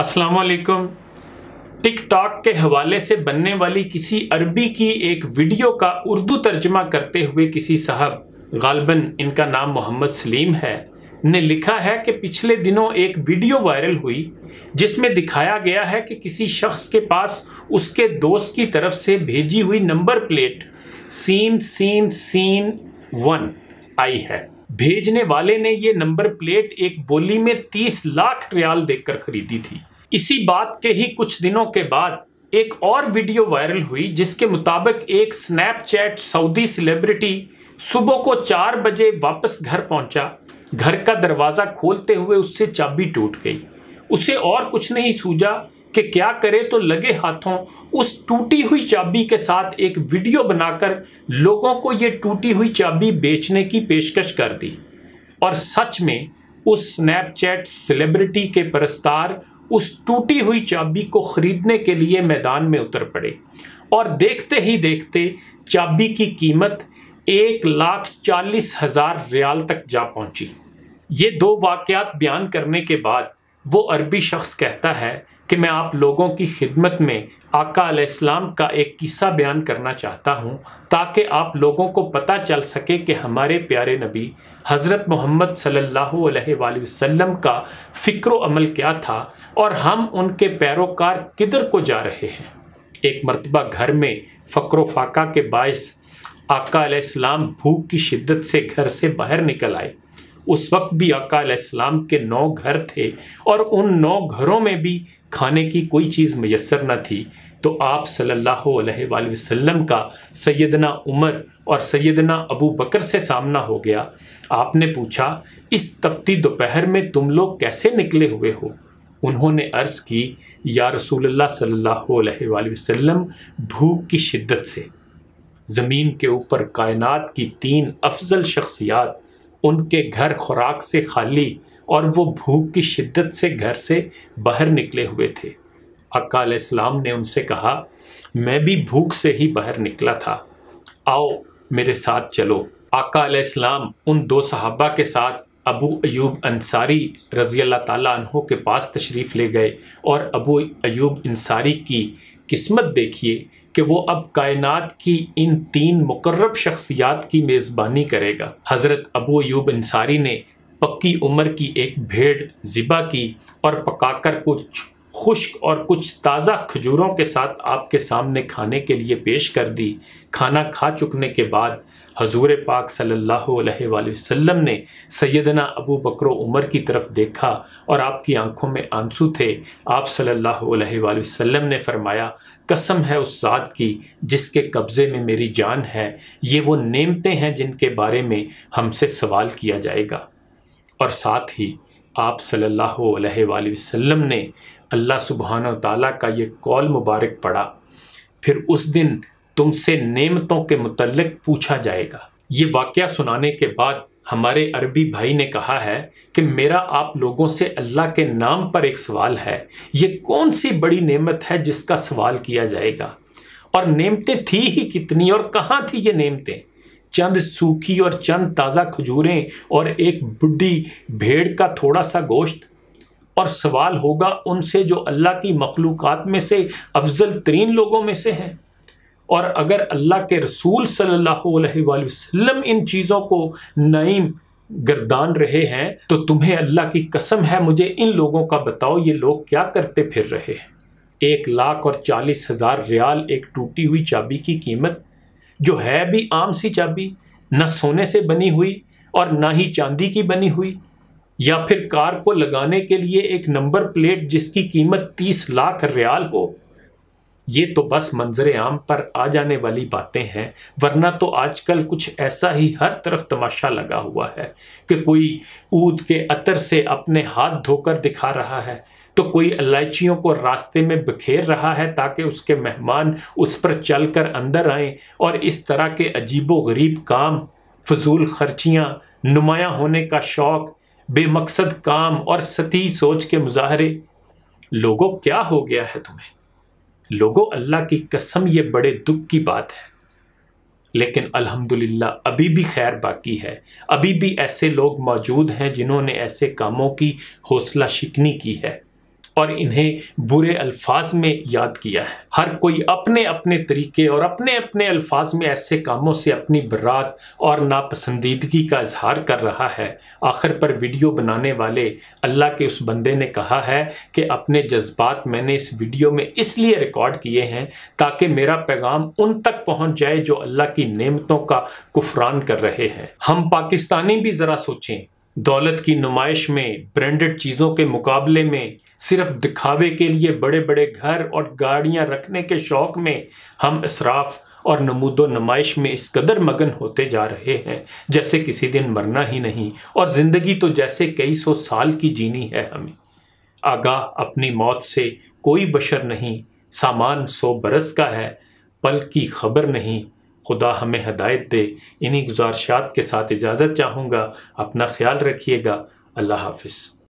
अस्सलाम टिकटॉक के हवाले से बनने वाली किसी अरबी की एक वीडियो का उर्दू तर्जमा करते हुए किसी साहब गालबन इनका नाम मोहम्मद सलीम है ने लिखा है कि पिछले दिनों एक वीडियो वायरल हुई जिसमें दिखाया गया है कि किसी शख्स के पास उसके दोस्त की तरफ से भेजी हुई नंबर प्लेट सीन सीन सीन वन आई है भेजने वाले ने ये नंबर प्लेट एक बोली में तीस लाख रियाल देकर खरीदी थी इसी बात के ही कुछ दिनों के बाद एक और वीडियो वायरल हुई जिसके मुताबिक एक स्नैपचैट सऊदी सेलिब्रिटी सुबह को चार बजे वापस घर पहुंचा घर का दरवाज़ा खोलते हुए उससे चाबी टूट गई उसे और कुछ नहीं सूझा कि क्या करे तो लगे हाथों उस टूटी हुई चाबी के साथ एक वीडियो बनाकर लोगों को ये टूटी हुई चाबी बेचने की पेशकश कर दी और सच में उस स्नैपचैट सेलिब्रिटी के प्रस्तार उस टूटी हुई चाबी को खरीदने के लिए मैदान में उतर पड़े और देखते ही देखते चाबी की कीमत एक लाख चालीस हजार रियाल तक जा पहुंची ये दो वाक़ बयान करने के बाद वो अरबी शख्स कहता है कि मैं आप लोगों की खिदमत में आका आसलाम का एक किस्सा बयान करना चाहता हूँ ताकि आप लोगों को पता चल सके कि हमारे प्यारे नबी हज़रत मोहम्मद सल्लल्लाहु अलैहि वसल्लम का फ़िक्र अमल क्या था और हम उनके पैरोकार किधर को जा रहे हैं एक मरतबा घर में फ़क्र फाका के बायस आका आसलाम भूख की शिद्दत से घर से बाहर निकल आए उस वक्त भी अकाम के नौ घर थे और उन नौ घरों में भी खाने की कोई चीज़ मैसर न थी तो आप सल्लल्लाहु अलैहि वसल्लम का सैदना उमर और सैदना अबू बकर से सामना हो गया आपने पूछा इस तपती दोपहर में तुम लोग कैसे निकले हुए हो उन्होंने अर्ज़ की या रसूल सल्लल्लाहु अलैहि वसल्लम भूख की शिद्दत से ज़मीन के ऊपर कायनात की तीन अफजल शख्सियात उनके घर खुराक से खाली और वो भूख की शिद्दत से घर से बाहर निकले हुए थे अक्का इस्लाम ने उनसे कहा मैं भी भूख से ही बाहर निकला था आओ मेरे साथ चलो आका इस्लाम उन दो सहाबा के साथ अबू अयूब अंसारी रज़ी अल्लाह तहों के पास तशरीफ़ ले गए और अबू अयूब अंसारी की किस्मत देखिए कि वो अब कायनात की इन तीन मुकर्रब शख्सियात की मेज़बानी करेगा हज़रत अबू यूब अंसारी ने पक्की उम्र की एक भेड़ ज़िबा की और पकाकर कुछ खुश्क और कुछ ताज़ा खजूरों के साथ आपके सामने खाने के लिए पेश कर दी खाना खा चुकने के बाद हजूर पाक सल्लल्लाहु अलैहि वसल्लम ने सैदना अबू बकर उमर की तरफ देखा और आपकी आंखों में आंसू थे आप सल्लल्लाहु अलैहि वसल्लम ने फरमाया कसम है उस ज़ात की जिसके कब्ज़े में मेरी जान है ये वो नेमतें हैं जिनके बारे में हमसे सवाल किया जाएगा और साथ ही आप सल्लल्लाहु ने अल्लाह सुबहान तला का ये कौल मुबारक पढ़ा फिर उस दिन तुमसे नेमतों के मुतलक पूछा जाएगा ये वाक़ सुनाने के बाद हमारे अरबी भाई ने कहा है कि मेरा आप लोगों से अल्लाह के नाम पर एक सवाल है ये कौन सी बड़ी नेमत है जिसका सवाल किया जाएगा और नेमतें थी ही कितनी और कहाँ थी ये नेमतें चंद सूखी और चंद ताज़ा खजूरें और एक बुढ़ी भेड़ का थोड़ा सा गोश्त और सवाल होगा उनसे जो अल्लाह की मखलूक़ात में से अफजल तरीन लोगों में से हैं और अगर अल्लाह के रसूल सल्लल्लाहु अलैहि वसल्लम इन चीज़ों को नईम गर्दान रहे हैं तो तुम्हें अल्लाह की कसम है मुझे इन लोगों का बताओ ये लोग क्या करते फिर रहे हैं एक लाख और चालीस हज़ार रियाल एक टूटी हुई चाबी की कीमत जो है भी आम सी चाबी न सोने से बनी हुई और ना ही चांदी की बनी हुई या फिर कार को लगाने के लिए एक नंबर प्लेट जिसकी कीमत तीस लाख रियाल हो ये तो बस मंजर आम पर आ जाने वाली बातें हैं वरना तो आजकल कुछ ऐसा ही हर तरफ तमाशा लगा हुआ है कि कोई ऊद के अतर से अपने हाथ धोकर दिखा रहा है तो कोई इलायचियों को रास्ते में बिखेर रहा है ताकि उसके मेहमान उस पर चलकर अंदर आएं और इस तरह के अजीबो गरीब काम फजूल खर्चियाँ नुमाया होने का शौक़ बेमकसद काम और सती सोच के मुजाहरे लोगों क्या हो गया है तुम्हें लोगों अल्लाह की कसम ये बड़े दुख की बात है लेकिन अल्हम्दुलिल्लाह अभी भी खैर बाकी है अभी भी ऐसे लोग मौजूद हैं जिन्होंने ऐसे कामों की हौसला शिकनी की है और इन्हें बुरे अल्फाज में याद किया है हर कोई अपने अपने तरीके और अपने अपने अल्फाज में ऐसे कामों से अपनी बरात और नापसंदीदगी का इजहार कर रहा है आखिर पर वीडियो बनाने वाले अल्लाह के उस बंदे ने कहा है कि अपने जज्बात मैंने इस वीडियो में इसलिए रिकॉर्ड किए हैं ताकि मेरा पैगाम उन तक पहुँच जाए जो अल्लाह की नियमतों का कुफरान कर रहे हैं हम पाकिस्तानी भी ज़रा सोचें दौलत की नुमाइश में ब्रांडेड चीज़ों के मुकाबले में सिर्फ दिखावे के लिए बड़े बड़े घर और गाड़ियां रखने के शौक में हम इसराफ और नमूदो नुमाइश में इस कदर मगन होते जा रहे हैं जैसे किसी दिन मरना ही नहीं और ज़िंदगी तो जैसे कई सौ साल की जीनी है हमें आगा अपनी मौत से कोई बशर नहीं सामान सौ बरस का है पल की खबर नहीं खुदा हमें हदायत दे इन्हीं गुजारशात के साथ इजाज़त चाहूँगा अपना ख्याल रखिएगा अल्लाह हाफिज़